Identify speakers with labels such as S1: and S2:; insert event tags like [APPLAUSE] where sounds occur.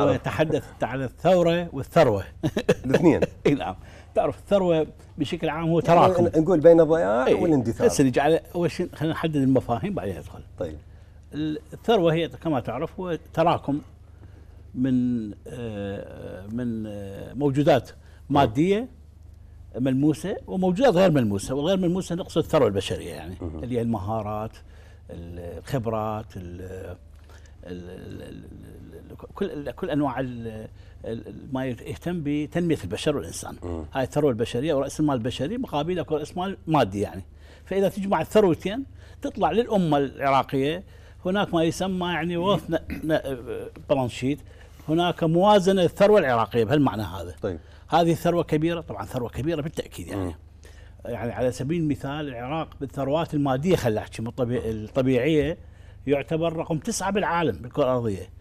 S1: يتحدث عن الثورة والثروة [LAUGHS] الاثنين اي نعم تعرف الثروة بشكل عام هو تراكم
S2: نقول بين الضياع إيه والاندثار بس
S1: على اول شيء خلينا نحدد المفاهيم بعدين ندخل طيب الثروة هي كما تعرف هو تراكم من آه من آه موجودات مادية ملموسة وموجودات غير ملموسة والغير ملموسة نقصد الثروة البشرية يعني اللي هي المهارات الخبرات كل كل انواع ما يهتم بتنميه البشر والانسان م. هاي الثروه البشريه وراس المال البشري مقابل اكو راس مال مادي يعني فاذا تجمع الثروتين تطلع للامه العراقيه هناك ما يسمى يعني وث برانشيت هناك موازنه الثروه العراقيه بهالمعنى هذا طيب هذه ثروه كبيره طبعا ثروه كبيره بالتاكيد يعني م. يعني على سبيل المثال العراق بالثروات الماديه خلينا احكي الطبيعيه يعتبر رقم تسعه بالعالم بالكره الارضيه